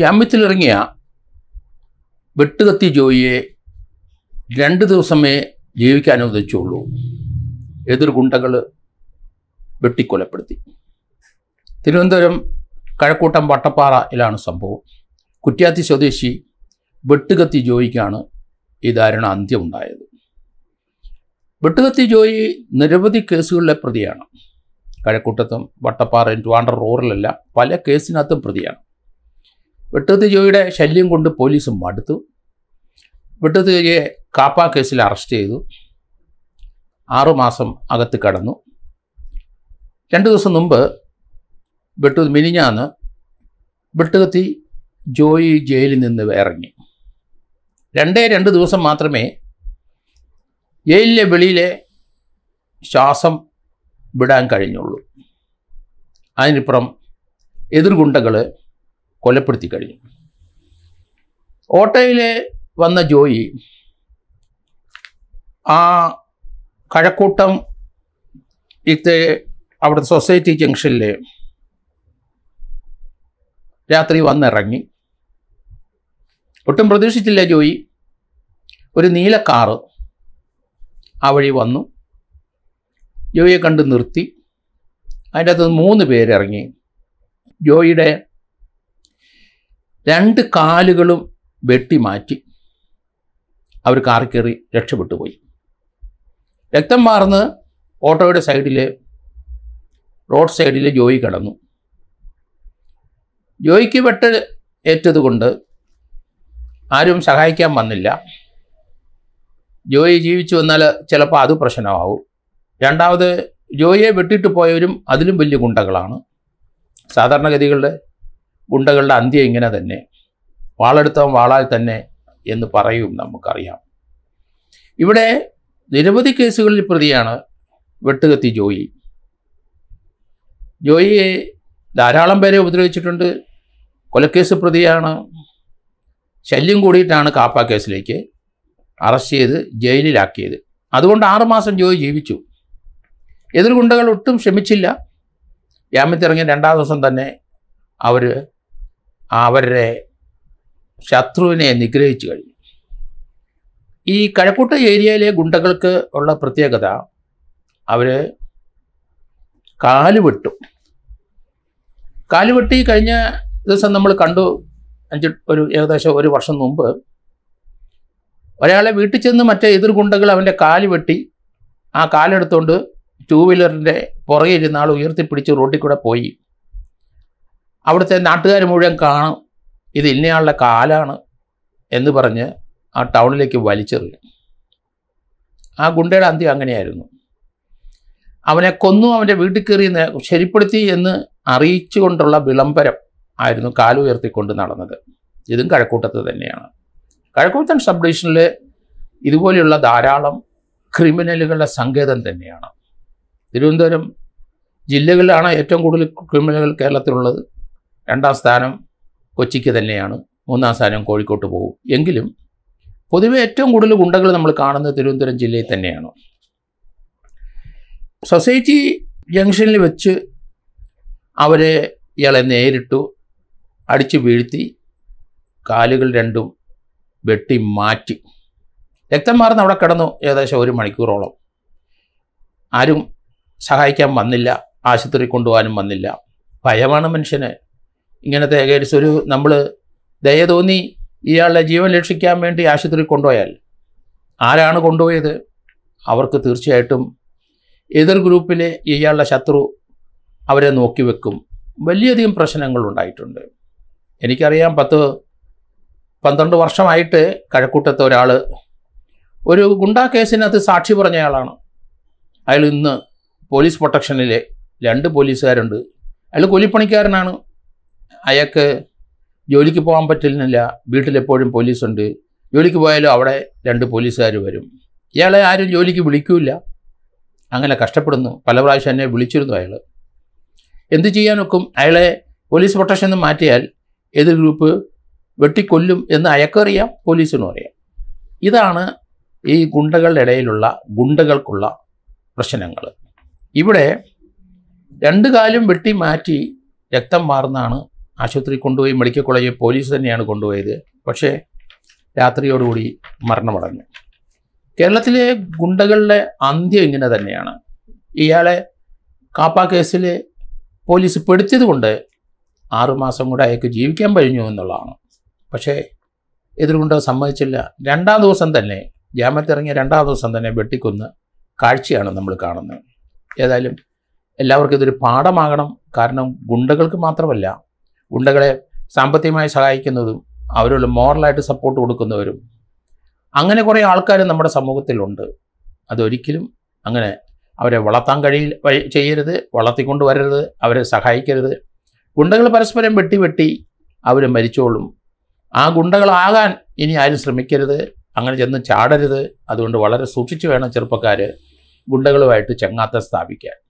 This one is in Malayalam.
ജാമ്യത്തിലിറങ്ങിയ വെട്ടുകത്തി ജോയിയെ രണ്ട് ദിവസമേ ജീവിക്കാൻ അനുവദിച്ചുള്ളൂ ഗുണ്ടകൾ വെട്ടിക്കൊലപ്പെടുത്തി തിരുവനന്തപുരം കഴക്കൂട്ടം വട്ടപ്പാറയിലാണ് സംഭവം കുറ്റ്യാത്തി സ്വദേശി വെട്ടുകത്തി ജോയിക്കാണ് ഈ ദാരുണ അന്ത്യമുണ്ടായത് വെട്ടുകത്തി ജോയി നിരവധി കേസുകളിലെ പ്രതിയാണ് കഴക്കൂട്ടത്തും വട്ടപ്പാറയും ട്വാണ്ടർ റോറിലെല്ലാം പല കേസിനകത്തും പ്രതിയാണ് വെട്ടത്ത് ജോയിയുടെ ശല്യം കൊണ്ട് പോലീസ് മടുത്തു വെട്ടത്ത് ജോയിയെ കാപ്പ കേസിൽ അറസ്റ്റ് ചെയ്തു ആറുമാസം അകത്ത് കടന്നു രണ്ട് ദിവസം മുമ്പ് വെട്ടു മിനിഞ്ഞാന്ന് വെട്ടുകത്തി ജോയി ജയിലിൽ നിന്ന് ഇറങ്ങി രണ്ടേ രണ്ട് ദിവസം മാത്രമേ ജയിലിലെ വെളിയിലെ ശ്വാസം വിടാൻ കഴിഞ്ഞുള്ളൂ അതിനിപ്പുറം എതിർഗുണ്ടകൾ കൊലപ്പെടുത്തി കഴിഞ്ഞു ഓട്ടോയിലെ വന്ന ജോയി ആ കഴക്കൂട്ടം ഇത്തെ അവിടുത്തെ സൊസൈറ്റി ജംഗ്ഷനിൽ രാത്രി വന്നിറങ്ങി ഒട്ടും പ്രതീക്ഷിച്ചില്ല ജോയി ഒരു നീല കാറ് ആ വഴി വന്നു ജോയിയെ കണ്ട് നിർത്തി അതിൻ്റെ അകത്ത് മൂന്ന് പേരിറങ്ങി ജോയിയുടെ രണ്ട് കാലുകളും വെട്ടി മാറ്റി അവർ കാറി കയറി രക്ഷപ്പെട്ടു പോയി രക്തം മാറുന്ന ഓട്ടോയുടെ സൈഡിലെ റോഡ് സൈഡിലെ ജോയി കിടന്നു ജോയിക്ക് വെട്ട് ഏറ്റതുകൊണ്ട് ആരും സഹായിക്കാൻ വന്നില്ല ജോയി ജീവിച്ചു വന്നാൽ ചിലപ്പോൾ അത് പ്രശ്നമാവും രണ്ടാമത് ജോയിയെ വെട്ടിട്ട് പോയവരും അതിലും വലിയ ഗുണ്ടകളാണ് സാധാരണഗതികളുടെ ഗുണ്ടകളുടെ അന്ത്യം ഇങ്ങനെ തന്നെ വാളെടുത്തവൻ വാളാൽ തന്നെ എന്ന് പറയും നമുക്കറിയാം ഇവിടെ നിരവധി കേസുകളിൽ പ്രതിയാണ് വെട്ടുകത്തി ജോയി ജോയിയെ ധാരാളം പേരെ ഉപദ്രവിച്ചിട്ടുണ്ട് കൊലക്കേസ് പ്രതിയാണ് ശല്യം കൂടിയിട്ടാണ് കാപ്പ കേസിലേക്ക് അറസ്റ്റ് ചെയ്ത് ജയിലിലാക്കിയത് അതുകൊണ്ട് ആറുമാസം ജോയി ജീവിച്ചു എതിർ ഗുണ്ടകൾ ഒട്ടും ക്ഷമിച്ചില്ല ജാമ്യത്തിറങ്ങിയ രണ്ടാം ദിവസം തന്നെ അവർ അവരുടെ ശത്രുവിനെ നിഗ്രഹിച്ചു കഴിഞ്ഞു ഈ കഴക്കൂട്ട ഏരിയയിലെ ഗുണ്ടകൾക്ക് ഉള്ള പ്രത്യേകത അവർ കാലുവെട്ടും കാലുവെട്ടി കഴിഞ്ഞ ദിവസം നമ്മൾ കണ്ടു അഞ്ച് ഒരു ഏകദേശം ഒരു വർഷം മുമ്പ് ഒരാളെ വീട്ടിൽ ചെന്ന് മറ്റേ എതിർ ഗുണ്ടകൾ അവൻ്റെ കാല് വെട്ടി ആ കാലെടുത്തുകൊണ്ട് ടൂ വീലറിൻ്റെ പുറകെ ഇരുന്നാൾ ഉയർത്തിപ്പിടിച്ച് റോഡിൽ കൂടെ പോയി അവിടുത്തെ നാട്ടുകാർ മുഴുവൻ കാണും ഇത് ഇന്നയാളുടെ കാലാണ് എന്ന് പറഞ്ഞ് ആ ടൗണിലേക്ക് വലിച്ചെറിയും ആ ഗുണ്ടയുടെ അന്ത്യം അങ്ങനെയായിരുന്നു അവനെ കൊന്നു അവൻ്റെ വീട്ടിൽ കയറി ശരിപ്പെടുത്തി എന്ന് അറിയിച്ചുകൊണ്ടുള്ള വിളംബരം ആയിരുന്നു കാലുയർത്തിക്കൊണ്ട് നടന്നത് ഇതും കഴക്കൂട്ടത്ത് തന്നെയാണ് കഴക്കൂട്ടൻ സബ് ഡിവിഷനിൽ ഇതുപോലെയുള്ള ധാരാളം ക്രിമിനലുകളുടെ സങ്കേതം തന്നെയാണ് തിരുവനന്തപുരം ജില്ലകളിലാണ് ഏറ്റവും കൂടുതൽ ക്രിമിനലുകൾ കേരളത്തിലുള്ളത് രണ്ടാം സ്ഥാനം കൊച്ചിക്ക് തന്നെയാണ് മൂന്നാം സ്ഥാനം കോഴിക്കോട്ട് പോകും എങ്കിലും പൊതുവെ ഏറ്റവും കൂടുതൽ ഗുണ്ടകൾ നമ്മൾ കാണുന്നത് തിരുവനന്തപുരം ജില്ലയിൽ തന്നെയാണ് സൊസൈറ്റി ജംഗ്ഷനിൽ വെച്ച് അവരെ ഇയാളെ നേരിട്ടു അടിച്ചു വീഴ്ത്തി കാലുകൾ രണ്ടും വെട്ടി മാറ്റി രക്തം മാറുന്ന അവിടെ കിടന്നു ഏകദേശം ഒരു മണിക്കൂറോളം ആരും സഹായിക്കാൻ വന്നില്ല ആശുപത്രി കൊണ്ടുപോകാനും വന്നില്ല ഭയമാണ് മനുഷ്യനെ ഇങ്ങനത്തെ ഏകദേശം ഒരു നമ്മൾ ദയ തോന്നി ഇയാളുടെ ജീവൻ രക്ഷിക്കാൻ വേണ്ടി ആശുപത്രി കൊണ്ടുപോയാൽ ആരാണ് കൊണ്ടുപോയത് അവർക്ക് തീർച്ചയായിട്ടും എതിർ ഗ്രൂപ്പിലെ ഇയാളുടെ ശത്രു അവരെ നോക്കി വെക്കും വലിയധികം പ്രശ്നങ്ങൾ ഉണ്ടായിട്ടുണ്ട് എനിക്കറിയാം പത്ത് പന്ത്രണ്ട് വർഷമായിട്ട് കഴക്കൂട്ടത്തെ ഒരാൾ ഒരു ഗുണ്ടാ കേസിനകത്ത് സാക്ഷി പറഞ്ഞയാളാണ് അയാൾ ഇന്ന് പോലീസ് പ്രൊട്ടക്ഷനിലെ രണ്ട് പോലീസുകാരുണ്ട് അയാൾ കൂലിപ്പണിക്കാരനാണ് അയാൾക്ക് ജോലിക്ക് പോകാൻ പറ്റുന്നില്ല വീട്ടിലെപ്പോഴും പോലീസുണ്ട് ജോലിക്ക് പോയാലും അവിടെ രണ്ട് പോലീസുകാർ വരും ഇയാളെ ആരും ജോലിക്ക് വിളിക്കൂല അങ്ങനെ കഷ്ടപ്പെടുന്നു പല പ്രാവശ്യം എന്നെ വിളിച്ചിരുന്നു അയാൾ എന്ത് ചെയ്യാനൊക്കും അയാളെ പോലീസ് പ്രൊട്ടക്ഷൻ നിന്ന് മാറ്റിയാൽ ഏത് ഗ്രൂപ്പ് വെട്ടിക്കൊല്ലും എന്ന് അയക്കറിയാം പോലീസിനും അറിയാം ഇതാണ് ഈ ഗുണ്ടകളുടെ ഇടയിലുള്ള ഗുണ്ടകൾക്കുള്ള പ്രശ്നങ്ങൾ ഇവിടെ രണ്ടു കാലും വെട്ടി മാറ്റി രക്തം മാറുന്നതാണ് ആശുപത്രി കൊണ്ടുപോയി മെഡിക്കൽ കോളേജ് പോലീസ് തന്നെയാണ് കൊണ്ടുപോയത് പക്ഷേ രാത്രിയോടുകൂടി മരണമടഞ്ഞു കേരളത്തിലെ ഗുണ്ടകളുടെ അന്ത്യം ഇങ്ങനെ തന്നെയാണ് ഇയാളെ കാപ്പ കേസിൽ പോലീസ് പെടുത്തിയത് കൊണ്ട് ആറുമാസം കൂടെ അയാൾക്ക് ജീവിക്കാൻ കഴിഞ്ഞു എന്നുള്ളതാണ് പക്ഷേ എതിർകൊണ്ട് സമ്മതിച്ചില്ല രണ്ടാം ദിവസം തന്നെ ജാമ്യത്തിറങ്ങിയ രണ്ടാം ദിവസം തന്നെ വെട്ടിക്കൊന്ന് കാഴ്ചയാണ് നമ്മൾ കാണുന്നത് ഏതായാലും എല്ലാവർക്കും ഇതൊരു പാഠമാകണം കാരണം ഗുണ്ടകൾക്ക് മാത്രമല്ല ഗുണ്ടകളെ സാമ്പത്തികമായി സഹായിക്കുന്നതും അവരോട് മോറലായിട്ട് സപ്പോർട്ട് കൊടുക്കുന്നവരും അങ്ങനെ കുറേ ആൾക്കാർ നമ്മുടെ സമൂഹത്തിലുണ്ട് അതൊരിക്കലും അങ്ങനെ അവരെ വളർത്താൻ കഴിയില്ല ചെയ്യരുത് വളർത്തിക്കൊണ്ട് വരരുത് അവരെ സഹായിക്കരുത് ഗുണ്ടകൾ പരസ്പരം വെട്ടി വെട്ടി അവർ മരിച്ചോളും ആ ഗുണ്ടകളാകാൻ ഇനി ആരും ശ്രമിക്കരുത് അങ്ങനെ ചെന്ന് ചാടരുത് അതുകൊണ്ട് വളരെ സൂക്ഷിച്ചു വേണം ചെറുപ്പക്കാർ ഗുണ്ടകളുമായിട്ട് ചങ്ങാത്ത സ്ഥാപിക്കാൻ